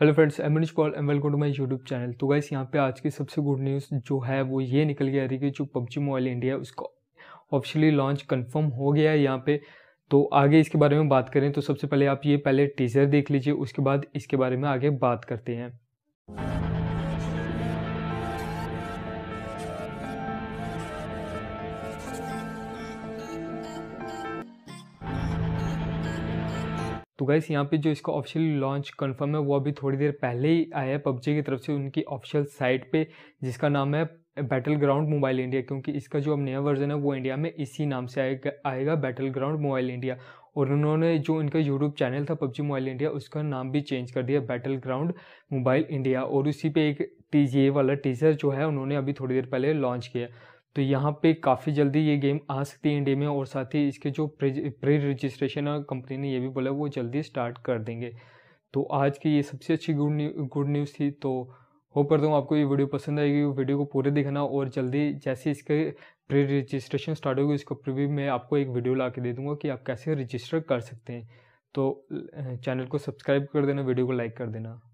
hello friends एमनिश कॉल एम welcome to my YouTube channel तो गाइस यहाँ पे आज की सबसे गुड न्यूज़ जो है वो ये निकल गया रही कि जो पबजी मोबाइल इंडिया उसका ऑफिशियली लॉन्च कंफर्म हो गया है यहाँ पे तो आगे इसके बारे में बात करें तो सबसे पहले आप ये पहले टीज़र देख लीजिए उसके बाद इसके बारे में आगे बात करते हैं तो गाइस यहाँ पे जो इसका ऑफिशियल लॉन्च कंफर्म है वो अभी थोड़ी देर पहले ही आया है पबजी की तरफ से उनकी ऑफिशियल साइट पे जिसका नाम है बैटल ग्राउंड मोबाइल इंडिया क्योंकि इसका जो अब नया वर्जन है वो इंडिया में इसी नाम से आएगा आएगा बैटल ग्राउंड मोबाइल इंडिया और उन्होंने जो इनका यूट्यूब चैनल था पबजी मोबाइल इंडिया उसका नाम भी चेंज कर दिया बैटल ग्राउंड मोबाइल इंडिया और उसी पर एक टी वाला टीजर जो है उन्होंने अभी थोड़ी देर पहले लॉन्च किया तो यहाँ पे काफ़ी जल्दी ये गेम आ सकती है इंडिया में और साथ ही इसके जो प्री रजिस्ट्रेशन कंपनी ने ये भी बोला वो जल्दी स्टार्ट कर देंगे तो आज की ये सबसे अच्छी गुड गुड न्यूज़ थी तो होप करता हूँ आपको ये वीडियो पसंद आएगी वीडियो को पूरे देखना और जल्दी जैसे इसके प्री रजिस्ट्रेशन स्टार्ट होगी इसको प्रीव्यू मैं आपको एक वीडियो ला के दे दूँगा कि आप कैसे रजिस्टर कर सकते हैं तो चैनल को सब्सक्राइब कर देना वीडियो को लाइक कर देना